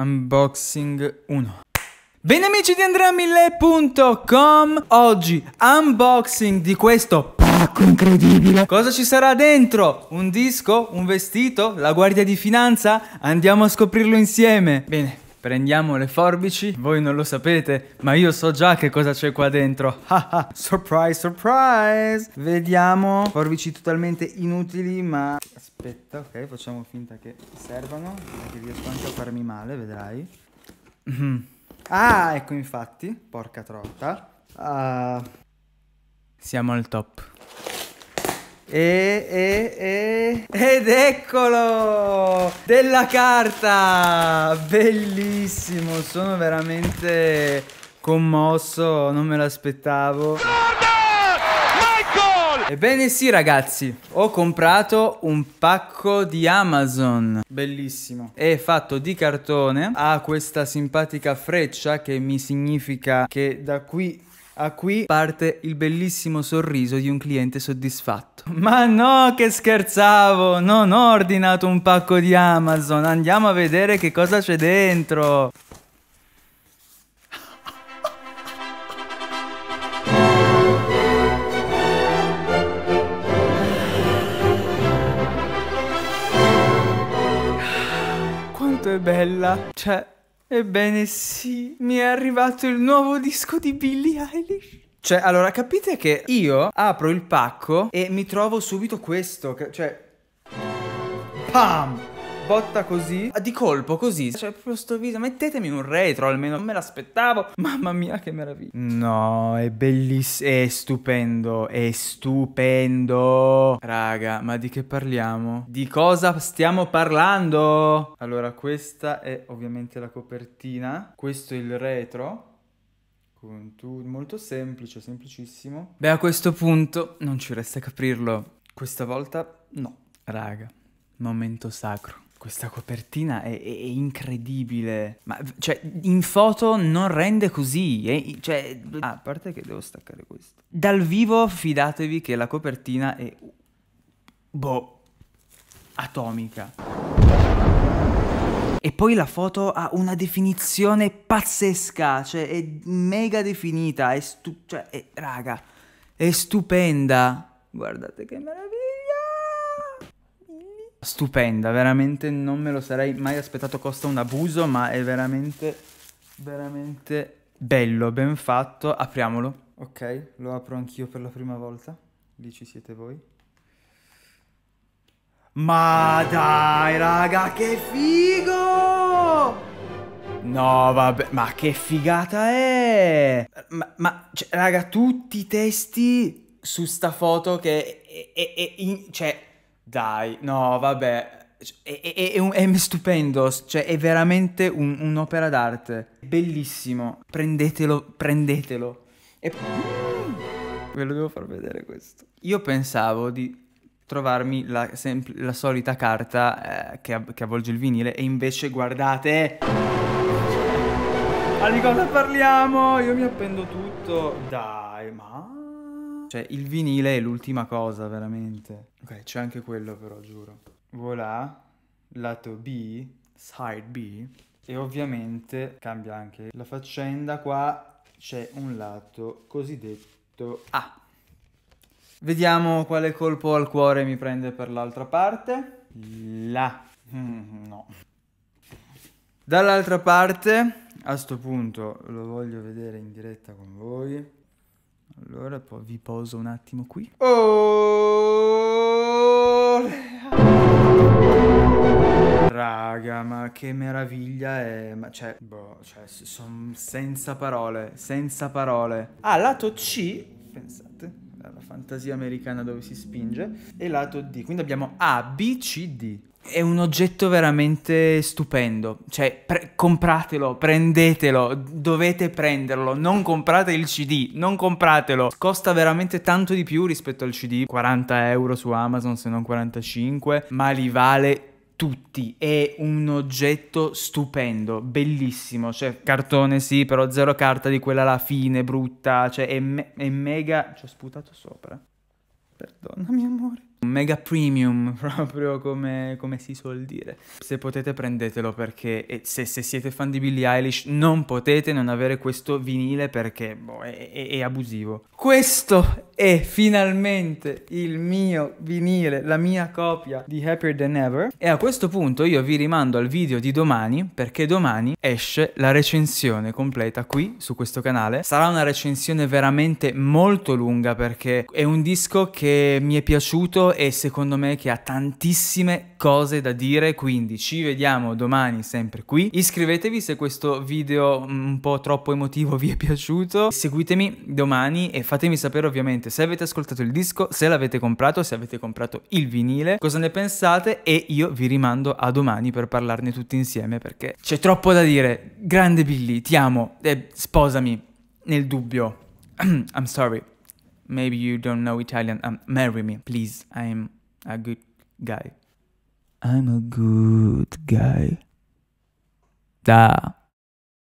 Unboxing 1 Bene amici di AndreaMille.com Oggi unboxing di questo pacco incredibile Cosa ci sarà dentro? Un disco? Un vestito? La guardia di finanza? Andiamo a scoprirlo insieme Bene Prendiamo le forbici, voi non lo sapete, ma io so già che cosa c'è qua dentro. surprise, surprise! Vediamo, forbici totalmente inutili, ma... Aspetta, ok, facciamo finta che servano, che riesco anche a farmi male, vedrai. Mhm. Ah, ecco infatti, porca trotta. Uh... Siamo al top. E, e, e, ed eccolo! Della carta! Bellissimo, sono veramente commosso, non me l'aspettavo. Ebbene sì ragazzi, ho comprato un pacco di Amazon Bellissimo È fatto di cartone Ha questa simpatica freccia che mi significa che da qui a qui parte il bellissimo sorriso di un cliente soddisfatto. Ma no che scherzavo, non ho ordinato un pacco di Amazon, andiamo a vedere che cosa c'è dentro. Quanto è bella, cioè Ebbene sì, mi è arrivato il nuovo disco di Billie Eilish. Cioè, allora capite che io apro il pacco e mi trovo subito questo, cioè... Pam! botta così, ah, di colpo così, cioè proprio sto viso, mettetemi un retro almeno, non me l'aspettavo, mamma mia che meraviglia. No, è bellissimo, è stupendo, è stupendo. Raga, ma di che parliamo? Di cosa stiamo parlando? Allora, questa è ovviamente la copertina, questo è il retro. Molto semplice, semplicissimo. Beh, a questo punto non ci resta che aprirlo. Questa volta no, raga. Momento sacro. Questa copertina è, è, è, incredibile. Ma cioè, in foto non rende così. Eh? Cioè, ah, a parte che devo staccare questo. Dal vivo fidatevi che la copertina è. Boh. Atomica. E poi la foto ha una definizione pazzesca, cioè è mega definita, è, cioè, è raga, è stupenda. Guardate che meraviglia stupenda, veramente non me lo sarei mai aspettato, costa un abuso, ma è veramente, veramente bello, ben fatto, apriamolo. Ok, lo apro anch'io per la prima volta, lì ci siete voi. Ma dai raga, che figo! No, vabbè, ma che figata è! Ma, ma cioè, raga, tutti i testi su sta foto che è, è, è in, cioè, dai, no, vabbè. È, è, è, è stupendo, cioè è veramente un, un'opera d'arte. Bellissimo. Prendetelo, prendetelo. E... Mm! Ve lo devo far vedere questo. Io pensavo di trovarmi la, sempl- la solita carta eh, che, av- che, avvolge il vinile e invece guardate... Ma di cosa parliamo? Io mi appendo tutto. Dai, ma... Cioè, il vinile è l'ultima cosa, veramente. Ok, c'è anche quello però, giuro. Voilà, lato B, side B. E ovviamente cambia anche la faccenda. Qua c'è un lato cosiddetto A. Vediamo quale colpo al cuore mi prende per l'altra parte. La. Mm, no. Dall'altra parte, a sto punto lo voglio vedere in diretta con voi. Allora poi vi poso un attimo qui. Oh! Raga, ma che meraviglia è... Ma cioè, boh, cioè, sono senza parole, senza parole. Ah, lato C, pensate, la fantasia americana dove si spinge, e lato D. Quindi abbiamo A, B, C, D è un oggetto veramente stupendo. Cioè, pre- compratelo, prendetelo, dovete prenderlo. Non comprate il CD, non compratelo. Costa veramente tanto di più rispetto al CD, 40 euro su Amazon se non 45, ma li vale tutti. È un oggetto stupendo, bellissimo. Cioè, cartone sì, però zero carta di quella alla fine, brutta. Cioè, è, me- è mega... Ci ho sputato sopra. Perdona, mio amore un mega premium proprio come, come, si suol dire. Se potete prendetelo perché se, se, siete fan di Billie Eilish non potete non avere questo vinile perché boh, è, è, è, abusivo. Questo è finalmente il mio vinile, la mia copia di Happier Than Ever e a questo punto io vi rimando al video di domani perché domani esce la recensione completa qui su questo canale. Sarà una recensione veramente molto lunga perché è un disco che mi è piaciuto e secondo me che ha tantissime cose da dire, quindi ci vediamo domani sempre qui. Iscrivetevi se questo video mm, un po' troppo emotivo vi è piaciuto, seguitemi domani e fatemi sapere ovviamente se avete ascoltato il disco, se l'avete comprato, se avete comprato il vinile, cosa ne pensate e io vi rimando a domani per parlarne tutti insieme perché c'è troppo da dire. Grande Billy, ti amo eh, sposami nel dubbio. I'm sorry. Maybe you don't know Italian. Um, marry me, please. I'm a good guy. I'm a good guy. Da